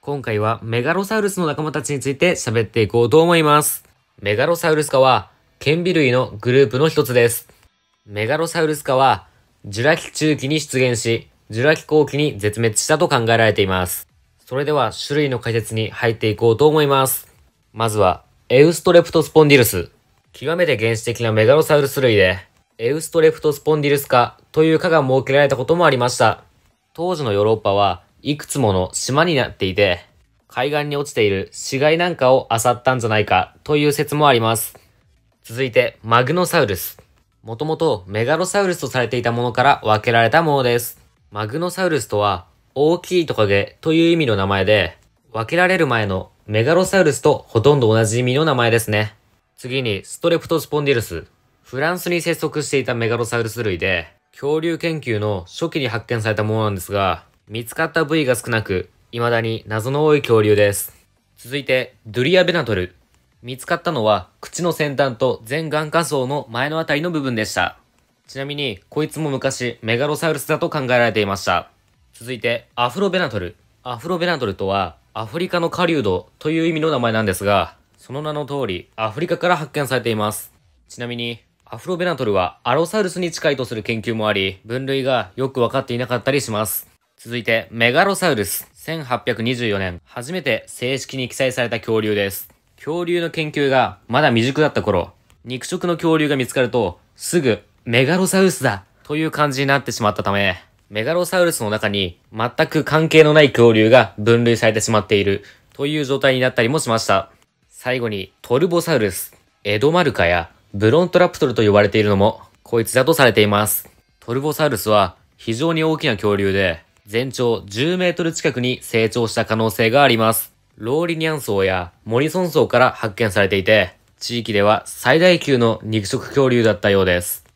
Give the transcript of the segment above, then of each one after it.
今回はメガロサウルスの仲間たちについて喋っていこうと思います。メガロサウルス科は、顕微類のグループの一つです。メガロサウルス科は、ジュラ紀中期に出現し、ジュラ紀後期に絶滅したと考えられています。それでは種類の解説に入っていこうと思います。まずは、エウストレプトスポンディルス。極めて原始的なメガロサウルス類で、エウストレプトスポンディルス科という科が設けられたこともありました。当時のヨーロッパは、いくつもの島になっていて、海岸に落ちている死骸なんかを漁ったんじゃないかという説もあります。続いて、マグノサウルス。もともとメガロサウルスとされていたものから分けられたものです。マグノサウルスとは、大きいトカゲという意味の名前で、分けられる前のメガロサウルスとほとんど同じ意味の名前ですね。次に、ストレプトスポンディルス。フランスに生息していたメガロサウルス類で、恐竜研究の初期に発見されたものなんですが、見つかった部位が少なく、未だに謎の多い恐竜です。続いて、ドゥリアベナトル。見つかったのは、口の先端と全眼下層の前のあたりの部分でした。ちなみに、こいつも昔、メガロサウルスだと考えられていました。続いて、アフロベナトル。アフロベナトルとは、アフリカの狩人という意味の名前なんですが、その名の通り、アフリカから発見されています。ちなみに、アフロベナトルはアロサウルスに近いとする研究もあり、分類がよく分かっていなかったりします。続いて、メガロサウルス。1824年、初めて正式に記載された恐竜です。恐竜の研究がまだ未熟だった頃、肉食の恐竜が見つかると、すぐ、メガロサウルスだという感じになってしまったため、メガロサウルスの中に全く関係のない恐竜が分類されてしまっているという状態になったりもしました。最後に、トルボサウルス、エドマルカやブロントラプトルと呼ばれているのも、こいつだとされています。トルボサウルスは非常に大きな恐竜で、全長10メートル近くに成長した可能性があります。ローリニャン層やモリソン層から発見されていて、地域では最大級の肉食恐竜だったようです。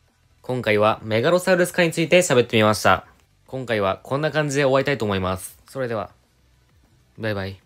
今回はメガロサウルス科について喋ってみました。今回はこんな感じで終わりたいと思います。それでは、バイバイ。